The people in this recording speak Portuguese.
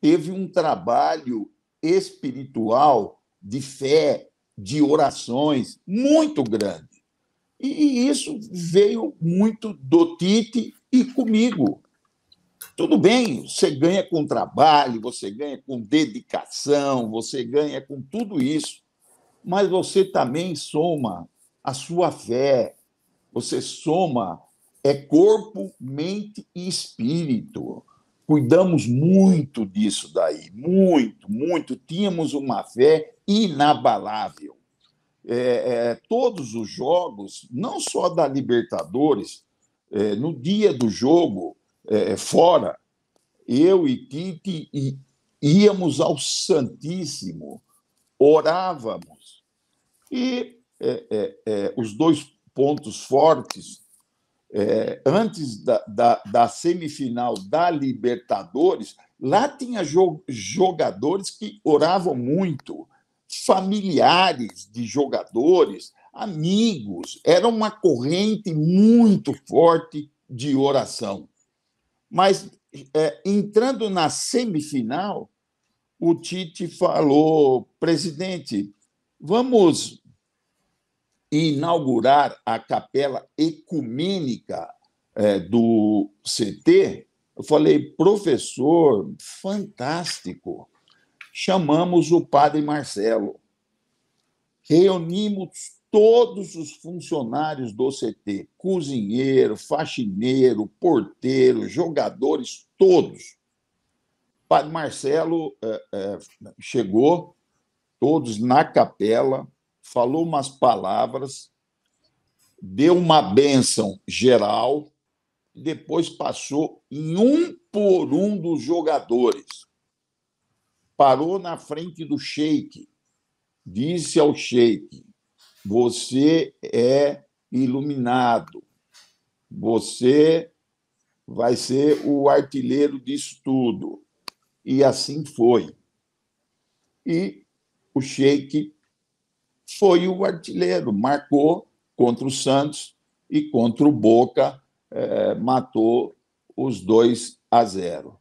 teve um trabalho espiritual, de fé, de orações muito grande. E isso veio muito do Tite e comigo. Tudo bem, você ganha com trabalho, você ganha com dedicação, você ganha com tudo isso, mas você também soma a sua fé, você soma é corpo, mente e espírito cuidamos muito disso daí, muito, muito. Tínhamos uma fé inabalável. É, é, todos os jogos, não só da Libertadores, é, no dia do jogo, é, fora, eu e Tite íamos ao Santíssimo, orávamos. E é, é, os dois pontos fortes é, antes da, da, da, semifinal da Libertadores, lá tinha jo jogadores que oravam muito, familiares de jogadores, amigos, era uma corrente muito forte de oração. Mas é, entrando na semifinal, o Tite falou: presidente, vamos e inaugurar a capela ecumênica é, do CT, eu falei, professor, fantástico. Chamamos o padre Marcelo, reunimos todos os funcionários do CT, cozinheiro, faxineiro, porteiro, jogadores, todos. O padre Marcelo é, é, chegou, todos na capela, falou umas palavras, deu uma benção geral, depois passou em um por um dos jogadores. Parou na frente do Sheik, disse ao Sheik: Você é iluminado, você vai ser o artilheiro disso tudo. E assim foi. E o Sheik foi o artilheiro, marcou contra o Santos e contra o Boca, eh, matou os dois a zero.